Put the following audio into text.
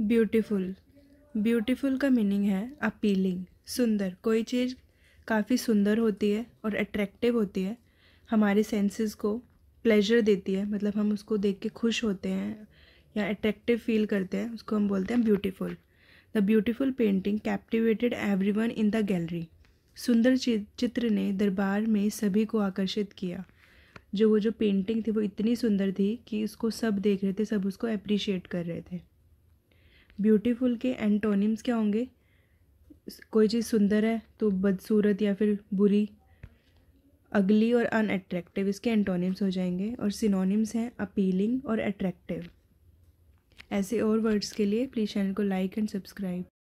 beautiful beautiful का meaning है appealing सुंदर कोई चीज़ काफ़ी सुंदर होती है और अट्रैक्टिव होती है हमारे सेंसेस को प्लेजर देती है मतलब हम उसको देख के खुश होते हैं या अट्रैक्टिव फील करते हैं उसको हम बोलते हैं beautiful the beautiful painting captivated one in the gallery सुंदर चित्र ने दरबार में सभी को आकर्षित किया जो वो जो पेंटिंग थी वो इतनी सुंदर थी कि उसको सब देख रहे थे सब उसको अप्रिशिएट कर रहे थे ब्यूटीफुल के एंटोनिम्स क्या होंगे कोई चीज़ सुंदर है तो बदसूरत या फिर बुरी अगली और अनअट्रैक्टिव इसके एंटोनिम्स हो जाएंगे और सिनोनिम्स हैं अपीलिंग और अट्रैक्टिव ऐसे और वर्ड्स के लिए प्लीज़ चैनल को लाइक एंड सब्सक्राइब